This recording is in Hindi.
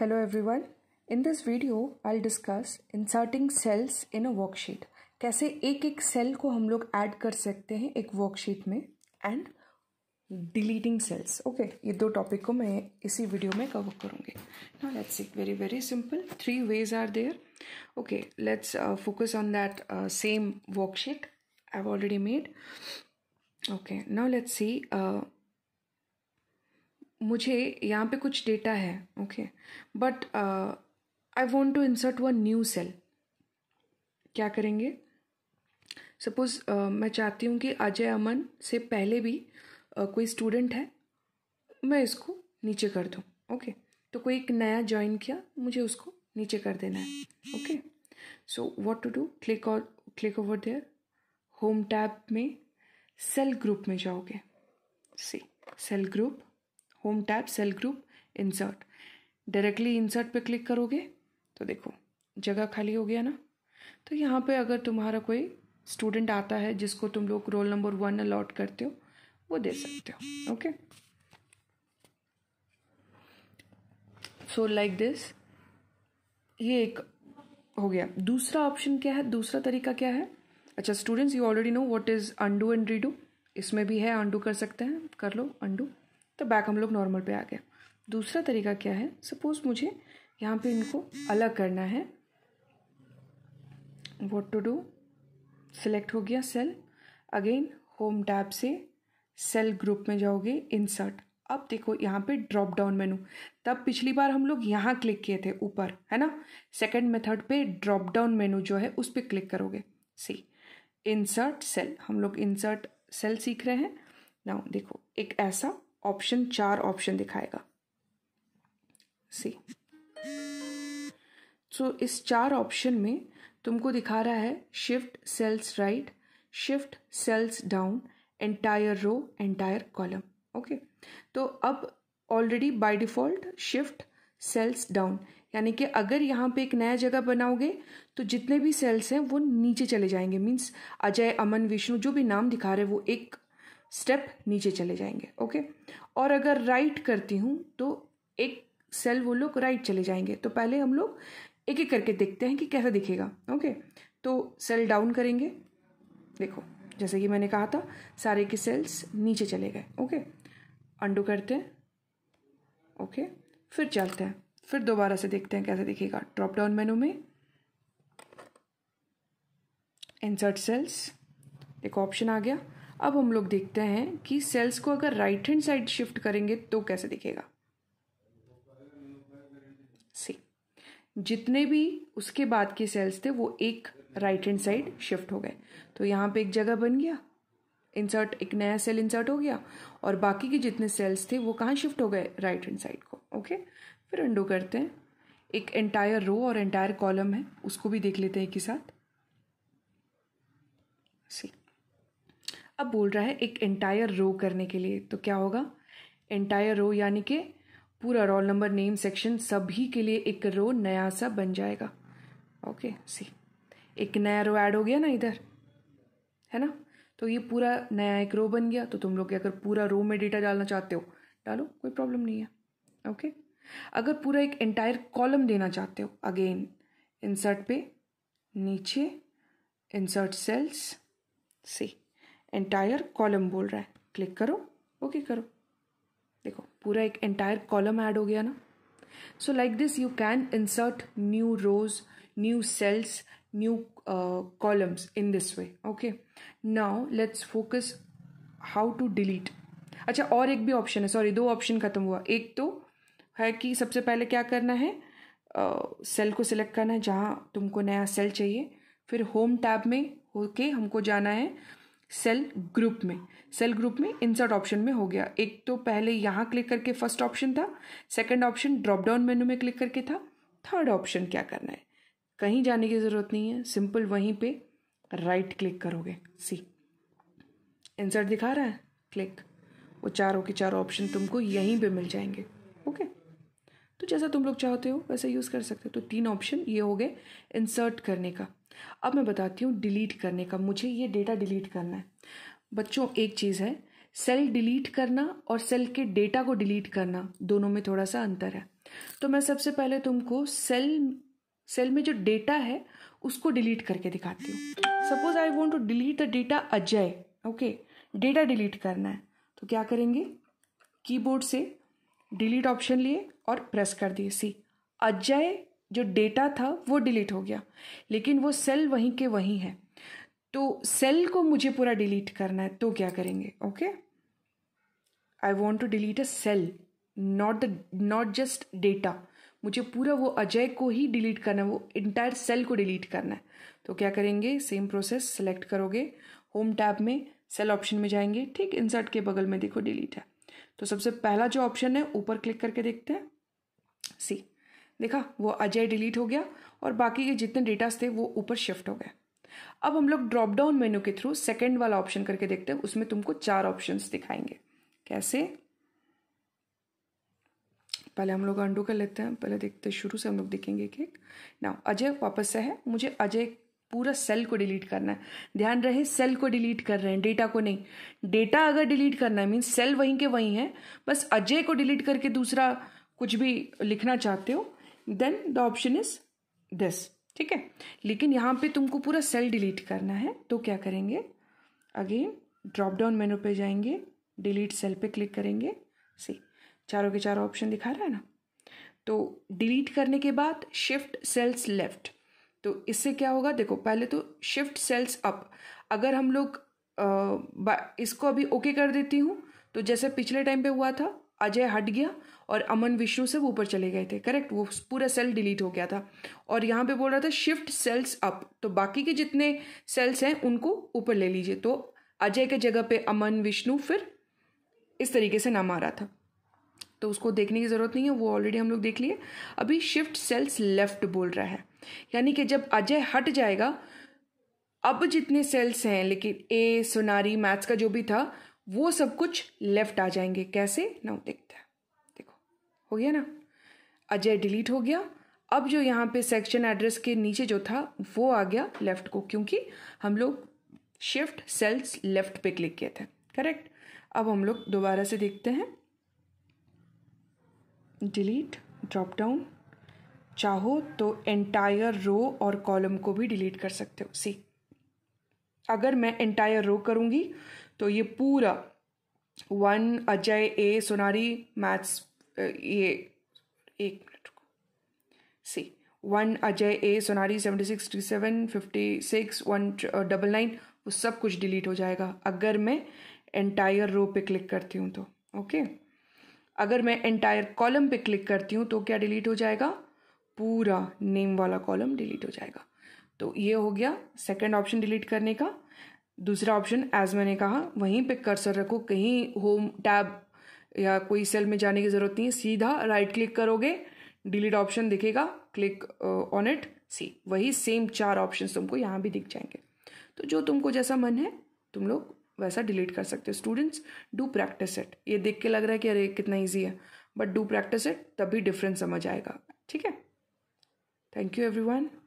Hello everyone. In this video, I'll discuss inserting cells in a worksheet. कैसे एक एक सेल को हम लोग ऐड कर सकते हैं एक वर्कशीट में एंड डिलीटिंग सेल्स ओके ये दो टॉपिक को मैं इसी वीडियो में कवर करूँगी now let's see very very simple three ways are there okay let's focus on that same worksheet I have already made okay now let's see मुझे यहाँ पे कुछ डेटा है okay but I want to insert one new cell क्या करेंगे सपोज uh, मैं चाहती हूँ कि अजय अमन से पहले भी uh, कोई स्टूडेंट है मैं इसको नीचे कर दूँ ओके okay? तो कोई एक नया ज्वाइन किया मुझे उसको नीचे कर देना है okay so what to do click और click over there home tab में सेल ग्रुप में जाओगे see cell group home tab cell group insert directly insert पे क्लिक करोगे तो देखो जगह खाली हो गया ना तो यहाँ पे अगर तुम्हारा कोई स्टूडेंट आता है जिसको तुम लोग रोल नंबर वन अलॉट करते हो वो दे सकते हो ओके सो लाइक दिस ये एक हो गया दूसरा ऑप्शन क्या है दूसरा तरीका क्या है अच्छा students you already know what is undo and redo इसमें भी है अंडू कर सकते हैं कर लो अंडू तो बैक हम लोग नॉर्मल पे आ गए दूसरा तरीका क्या है सपोज़ मुझे यहाँ पे इनको अलग करना है वॉट टू डू सेलेक्ट हो गया सेल अगेन होम टैब से सेल ग्रुप में जाओगे इंसर्ट अब देखो यहाँ पे ड्रॉप डाउन मेनू तब पिछली बार हम लोग यहाँ क्लिक किए थे ऊपर है ना सेकंड मेथड पे ड्रॉप डाउन मेनू जो है उस पर क्लिक करोगे सी इंसर्ट सेल हम लोग इंसर्ट सेल सीख रहे हैं ना देखो एक ऐसा ऑप्शन चार ऑप्शन दिखाएगा सी सो so, इस चार ऑप्शन में तुमको दिखा रहा है shift cells right shift cells down entire row entire column okay तो अब already by default shift cells down यानी कि अगर यहाँ पे एक नया जगह बनाओगे तो जितने भी सेल्स हैं वो नीचे चले जाएंगे मीन्स अजय अमन विष्णु जो भी नाम दिखा रहे हैं वो एक स्टेप नीचे चले जाएंगे ओके और अगर राइट करती हूँ तो एक सेल वो लोग राइट चले जाएंगे तो पहले हम लोग एक एक करके देखते हैं कि कैसा दिखेगा ओके तो सेल डाउन करेंगे देखो जैसे कि मैंने कहा था सारे के सेल्स नीचे चले गए ओके अंडू करते हैं ओके फिर चलते हैं फिर दोबारा से देखते हैं कैसे दिखेगा ड्रॉप डाउन मेनू में इंसर्ट सेल्स एक ऑप्शन आ गया अब हम लोग देखते हैं कि सेल्स को अगर राइट हैंड साइड शिफ्ट करेंगे तो कैसे दिखेगा सी जितने भी उसके बाद के सेल्स थे वो एक राइट हैंड साइड शिफ्ट हो गए तो यहाँ पे एक जगह बन गया इंसर्ट एक नया सेल इंसर्ट हो गया और बाकी के जितने सेल्स थे वो कहाँ शिफ्ट हो गए राइट हैंड साइड को ओके फिर अंडो करते हैं एक एंटायर रो और एंटायर कॉलम है उसको भी देख लेते हैं एक ही साथ सी अब बोल रहा है एक एंटायर रो करने के लिए तो क्या होगा एंटायर रो यानी कि पूरा रोल नंबर नेम सेक्शन सभी के लिए एक रो नया सा बन जाएगा ओके सी एक नया रो ऐड हो गया ना इधर है ना तो ये पूरा नया एक रो बन गया तो तुम लोग अगर पूरा रो में डेटा डालना चाहते हो डालो कोई प्रॉब्लम नहीं है ओके अगर पूरा एक एंटायर कॉलम देना चाहते हो अगेन इंसर्ट पे नीचे insert cells see entire column बोल रहा है क्लिक करो ओके करो देखो पूरा एक एंटायर कॉलम ऐड हो गया ना so like this you can insert new rows new cells new columns in this way okay now let's focus how to delete अच्छा और एक भी ऑप्शन है सॉरी दो ऑप्शन खत्म हुआ एक तो है कि सबसे पहले क्या करना है सेल uh, को सिलेक्ट करना है जहाँ तुमको नया सेल चाहिए फिर होम टैब में होके हमको जाना है सेल ग्रुप में सेल ग्रुप में इंसर्ट ऑप्शन में हो गया एक तो पहले यहाँ क्लिक करके फर्स्ट ऑप्शन था second option drop down menu में क्लिक करके था थर्ड ऑप्शन क्या करना है कहीं जाने की ज़रूरत नहीं है सिंपल वहीं पे राइट क्लिक करोगे सी इंसर्ट दिखा रहा है क्लिक वो चारों के चारों ऑप्शन तुमको यहीं पे मिल जाएंगे ओके तो जैसा तुम लोग चाहते हो वैसा यूज़ कर सकते हो तो तीन ऑप्शन ये हो गए इंसर्ट करने का अब मैं बताती हूँ डिलीट करने का मुझे ये डेटा डिलीट करना है बच्चों एक चीज़ है सेल डिलीट करना और सेल के डेटा को डिलीट करना दोनों में थोड़ा सा अंतर है तो मैं सबसे पहले तुमको सेल सेल में जो डेटा है उसको डिलीट करके दिखाती हूँ suppose I want to delete the data Ajay okay data delete करना है तो क्या करेंगे कीबोर्ड से डिलीट ऑप्शन लिए और प्रेस कर दिए सी अजय जो डेटा था वो डिलीट हो गया लेकिन वो सेल वहीं के वहीं है तो सेल को मुझे पूरा डिलीट करना है तो क्या करेंगे okay I want to delete a cell not the not just data मुझे पूरा वो अजय को ही डिलीट करना है वो इंटायर सेल को डिलीट करना है तो क्या करेंगे सेम प्रोसेस सेलेक्ट करोगे होम टैब में सेल ऑप्शन में जाएंगे ठीक इंसर्ट के बगल में देखो डिलीट है तो सबसे पहला जो ऑप्शन है ऊपर क्लिक करके देखते हैं सी देखा वो अजय डिलीट हो गया और बाकी के जितने डेटास थे वो ऊपर शिफ्ट हो गए अब हम लोग ड्रॉप डाउन मेन्यू के थ्रू सेकेंड वाला ऑप्शन करके देखते हैं उसमें तुमको चार ऑप्शन दिखाएंगे कैसे पहले हम लोग अंडू कर लेते हैं पहले देखते शुरू से हम लोग देखेंगे एक एक ना अजय वापस से है मुझे अजय पूरा सेल को डिलीट करना है ध्यान रहे सेल को डिलीट कर रहे हैं डेटा को नहीं डेटा अगर डिलीट करना है मीन सेल वहीं के वहीं है बस अजय को डिलीट करके दूसरा कुछ भी लिखना चाहते हो then the option is this ठीक है लेकिन यहाँ पे तुमको पूरा सेल डिलीट करना है तो क्या करेंगे अगेन ड्रॉप डाउन मेनू पे जाएंगे डिलीट सेल पे क्लिक करेंगे सी चारों के चारों ऑप्शन दिखा रहा है ना तो डिलीट करने के बाद शिफ्ट सेल्स लेफ्ट तो इससे क्या होगा देखो पहले तो शिफ्ट सेल्स अप अगर हम लोग इसको अभी ओके okay कर देती हूँ तो जैसे पिछले टाइम पे हुआ था अजय हट गया और अमन विष्णु सब ऊपर चले गए थे करेक्ट वो पूरा सेल डिलीट हो गया था और यहाँ पे बोल रहा था शिफ्ट सेल्स अप तो बाकी के जितने सेल्स हैं उनको ऊपर ले लीजिए तो अजय के जगह पे अमन विष्णु फिर इस तरीके से नाम आ रहा था तो उसको देखने की ज़रूरत नहीं है वो ऑलरेडी हम लोग देख लिए अभी शिफ्ट सेल्स लेफ्ट बोल रहा है यानी कि जब अजय हट जाएगा अब जितने सेल्स हैं लेकिन ए सोनारी मैथ्स का जो भी था वो सब कुछ लेफ्ट आ जाएंगे कैसे ना देखते हैं देखो हो गया ना अजय डिलीट हो गया अब जो यहाँ पे सेक्शन एड्रेस के नीचे जो था वो आ गया लेफ्ट को क्योंकि हम लोग शिफ्ट सेल्स लेफ्ट पे क्लिक किए थे करेक्ट अब हम लोग दोबारा से देखते हैं डिलीट ड्रॉप डाउन चाहो तो एंटायर रो और कॉलम को भी डिलीट कर सकते हो सी अगर मैं एंटायर रो करूंगी तो ये पूरा one Ajay A Sonari maths ये एक मिनट रुको C one Ajay A Sonari seventy six three seven fifty six one double nine वो सब कुछ डिलीट हो जाएगा अगर मैं एंटायर रो पे क्लिक करती हूँ तो ओके अगर मैं एंटायर कॉलम पे क्लिक करती हूँ तो क्या डिलीट हो जाएगा पूरा नेम वाला कॉलम डिलीट हो जाएगा तो ये हो गया सेकंड ऑप्शन डिलीट करने का दूसरा ऑप्शन एज मैंने कहा वहीं पे कर्सर रखो कहीं होम टैब या कोई सेल में जाने की ज़रूरत नहीं है सीधा राइट क्लिक करोगे डिलीट ऑप्शन दिखेगा क्लिक ऑन इट सी वही सेम चार ऑप्शन तुमको यहाँ भी दिख जाएंगे तो जो तुमको जैसा मन है तुम लोग वैसा डिलीट कर सकते हो स्टूडेंट्स डू प्रैक्टिस इट ये देख के लग रहा है कि अरे कितना ईजी है बट डू प्रैक्टिस इट तभी डिफरेंस समझ आएगा ठीक है थैंक यू एवरी